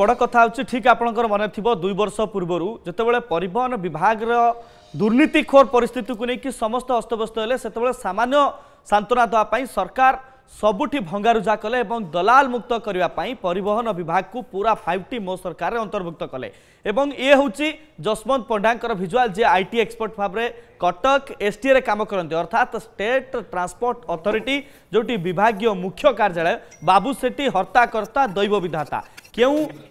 ବଡ଼ କଥା ହେଉଛି ଠିକ୍ ଆପଣଙ୍କର ମନେ ଥିବ ଦୁଇ ବର୍ଷ ପୂର୍ବରୁ ଯେତେବେଳେ ପରିବହନ ବିଭାଗର ଦୁର୍ନୀତିଖୋର ପରିସ୍ଥିତିକୁ ନେଇକି ସମସ୍ତେ ଅସ୍ତବ୍ୟସ୍ତ ହେଲେ ସେତେବେଳେ ସାମାନ୍ୟ ସାନ୍ତ୍ୱନା ଦେବା ପାଇଁ ସରକାର ସବୁଠି ଭଙ୍ଗାରୁଜା କଲେ ଏବଂ ଦଲାଲ ମୁକ୍ତ କରିବା ପାଇଁ ପରିବହନ ବିଭାଗକୁ ପୁରା ଫାଇଭ୍ ଟି ମୋ ସରକାରରେ ଅନ୍ତର୍ଭୁକ୍ତ କଲେ ଏବଂ ଇଏ ହେଉଛି ଯଶବନ୍ତ ପଣ୍ଡାଙ୍କର ଭିଜୁଆଲ୍ ଯିଏ ଆଇ ଟି ଏକ୍ସପର୍ଟ ଭାବରେ କଟକ ଏସ୍ଟିଏରେ କାମ କରନ୍ତି ଅର୍ଥାତ୍ ଷ୍ଟେଟ୍ ଟ୍ରାନ୍ସପୋର୍ଟ ଅଥରିଟି ଯେଉଁଠି ବିଭାଗୀୟ ମୁଖ୍ୟ କାର୍ଯ୍ୟାଳୟ ବାବୁ ସେଟ୍ଟି ହର୍ତ୍ତାକର୍ତ୍ତା ଦୈବ ବିଧାତା के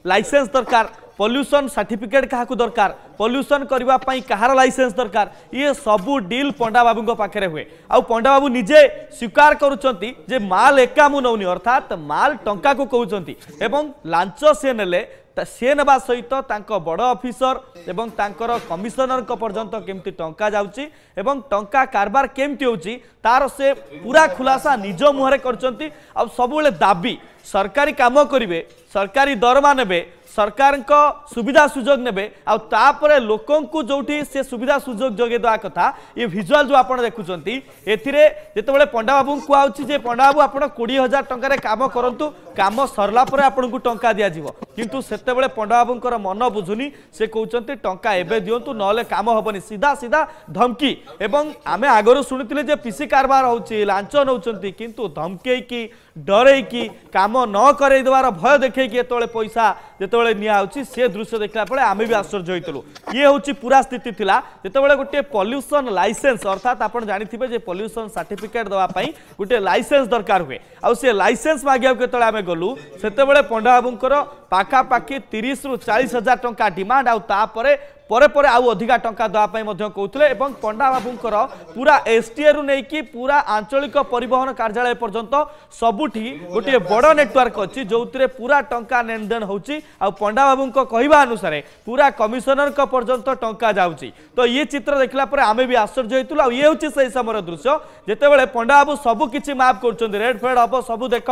लाइसेंस दरकार पल्यूसन सार्टिफिकेट क्या दरकार पल्यूसन करने कहार लाइसेंस दरकार ये सबू डील पंडा बाबू पाखे हुए आउ पंडा बाबू निजे स्वीकार करुँचे माल एका मु अर्थात माल टा को कहते लांच सी ने ସିଏ ନେବା ସହିତ ତାଙ୍କ ବଡ଼ ଅଫିସର ଏବଂ ତାଙ୍କର କମିଶନରଙ୍କ ପର୍ଯ୍ୟନ୍ତ କେମିତି ଟଙ୍କା ଯାଉଛି ଏବଂ ଟଙ୍କା କାରବାର କେମିତି ହେଉଛି ତାର ସେ ପୁରା ଖୁଲାସା ନିଜ ମୁହଁରେ କରିଛନ୍ତି ଆଉ ସବୁବେଳେ ଦାବି ସରକାରୀ କାମ କରିବେ ସରକାରୀ ଦରମା ନେବେ ସରକାରଙ୍କ ସୁବିଧା ସୁଯୋଗ ନେବେ ଆଉ ତାପରେ ଲୋକଙ୍କୁ ଯେଉଁଠି ସେ ସୁବିଧା ସୁଯୋଗ ଯୋଗାଇ ଦେବା କଥା ଏ ଭିଜୁଆଲ୍ ଯେଉଁ ଆପଣ ଦେଖୁଛନ୍ତି ଏଥିରେ ଯେତେବେଳେ ପଣ୍ଡାବାବୁଙ୍କୁ କୁହାହେଉଛି ଯେ ପଣ୍ଡାବାବୁ ଆପଣ କୋଡ଼ିଏ ହଜାର ଟଙ୍କାରେ କାମ କରନ୍ତୁ କାମ ସରିଲା ପରେ ଆପଣଙ୍କୁ ଟଙ୍କା ଦିଆଯିବ କିନ୍ତୁ ସେତେବେଳେ ପଣ୍ଡାବାବୁଙ୍କର ମନ ବୁଝୁନି ସେ କହୁଛନ୍ତି ଟଙ୍କା ଏବେ ଦିଅନ୍ତୁ ନହେଲେ କାମ ହେବନି ସିଧା ସିଧା ଧମକି ଏବଂ ଆମେ ଆଗରୁ ଶୁଣିଥିଲେ ଯେ ପିସି କାରବାର ହେଉଛି ଲାଞ୍ଚ ନେଉଛନ୍ତି କିନ୍ତୁ ଧମକେଇକି ଡରେଇକି କାମ ନ କରେଇ ଦେବାର ଭୟ ଦେଖେଇକି ଯେତେବେଳେ ପଇସା ଯେତେବେଳେ ନିଆହେଉଛି ସେ ଦୃଶ୍ୟ ଦେଖିଲା ବେଳେ ଆମେ ବି ଆଶ୍ଚର୍ଯ୍ୟ ହୋଇଥିଲୁ ଇଏ ହେଉଛି ପୁରା ସ୍ଥିତି ଥିଲା ଯେତେବେଳେ ଗୋଟିଏ ପଲ୍ୟୁସନ୍ ଲାଇସେନ୍ସ ଅର୍ଥାତ୍ ଆପଣ ଜାଣିଥିବେ ଯେ ପଲ୍ୟୁସନ୍ ସାର୍ଟିଫିକେଟ୍ ଦେବା ପାଇଁ ଗୋଟିଏ ଲାଇସେନ୍ସ ଦରକାର ହୁଏ ଆଉ ସେ ଲାଇସେନ୍ସ ମାଗିବାକୁ ଯେତେବେଳେ ଆମେ ଗଲୁ ସେତେବେଳେ ପଣ୍ଡା ବାବୁଙ୍କର ପାଖାପାଖି ତିରିଶରୁ ଚାଳିଶ ହଜାର ଟଙ୍କା ଡିମାଣ୍ଡ ଆଉ ତାପରେ ପରେ ପରେ ଆଉ ଅଧିକା ଟଙ୍କା ଦେବା ପାଇଁ ମଧ୍ୟ କହୁଥିଲେ ଏବଂ ପଣ୍ଡା ବାବୁଙ୍କର ପୁରା ଏସ୍ଟିଏରୁ ନେଇକି ପୁରା ଆଞ୍ଚଳିକ ପରିବହନ କାର୍ଯ୍ୟାଳୟ ପର୍ଯ୍ୟନ୍ତ ସବୁଠି ଗୋଟିଏ ବଡ଼ ନେଟୱାର୍କ ଅଛି ଯେଉଁଥିରେ ପୁରା ଟଙ୍କା ନେଣଦେଣ ହେଉଛି ଆଉ ପଣ୍ଡା ବାବୁଙ୍କ କହିବା ଅନୁସାରେ ପୁରା କମିଶନରଙ୍କ ପର୍ଯ୍ୟନ୍ତ ଟଙ୍କା ଯାଉଛି ତ ଇଏ ଚିତ୍ର ଦେଖିଲା ପରେ ଆମେ ବି ଆଶ୍ଚର୍ଯ୍ୟ ହେଇଥିଲୁ ଆଉ ଇଏ ହେଉଛି ସେହି ସମୟର ଦୃଶ୍ୟ ଯେତେବେଳେ ପଣ୍ଡା ବାବୁ ସବୁ କିଛି ମାଫ୍ କରୁଛନ୍ତି ରେଡ୍ ଫେଡ୍ ହେବ ସବୁ ଦେଖ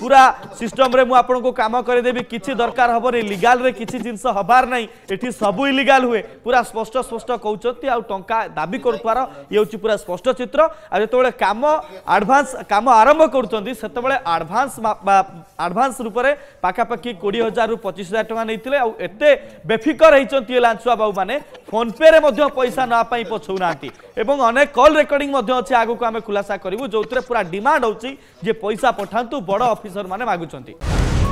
पूरा सिस्टम रे मु आपन को काम दरकार हमने लीगल रे किछि हबार नाही ये सब इलीगल हुए पूरा स्पष्ट स्पष्ट कहउचंती आ टंका दाबी करपार ये होची पूरा स्पष्ट चित्र आ जेतबेले काम एडवांस काम आरंभ करउचंती सेतबेले एडवांस एडवांस रूपरे पाका पाकी 20000 रु पचीस हजार नेतिले आ एते बेफिकर हेचंती लांचुआ बाबू मैंने ଫୋନ ପେରେ ମଧ୍ୟ ପଇସା ନେବା ପାଇଁ ପଛଉନାହାନ୍ତି ଏବଂ ଅନେକ କଲ୍ ରେକର୍ଡିଂ ମଧ୍ୟ ଅଛି ଆଗକୁ ଆମେ ଖୁଲାସା କରିବୁ ଯେଉଁଥିରେ ପୁରା ଡିମାଣ୍ଡ ହେଉଛି ଯେ ପଇସା ପଠାନ୍ତୁ ବଡ଼ ଅଫିସରମାନେ ମାଗୁଛନ୍ତି